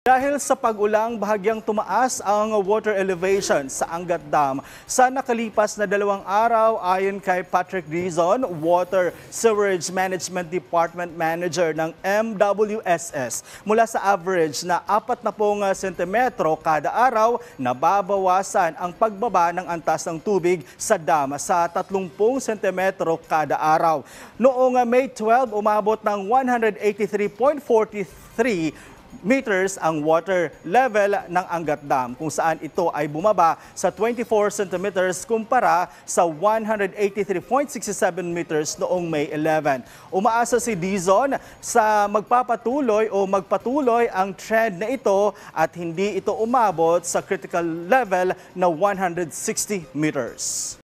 Dahil sa pag-ulang, bahagyang tumaas ang water elevation sa Angat Dam. Sa nakalipas na dalawang araw, ayon kay Patrick Rizon, Water Sewerage Management Department Manager ng MWSS, mula sa average na 40 cm kada araw, nababawasan ang pagbaba ng antas ng tubig sa dam sa 30 cm kada araw. Noong May 12, umabot ng 183.43 meters ang water level ng Angat Dam kung saan ito ay bumaba sa 24 centimeters kumpara sa 183.67 meters noong May 11. Umaasa si Dizon sa magpapatuloy o magpatuloy ang trend na ito at hindi ito umabot sa critical level na 160 meters.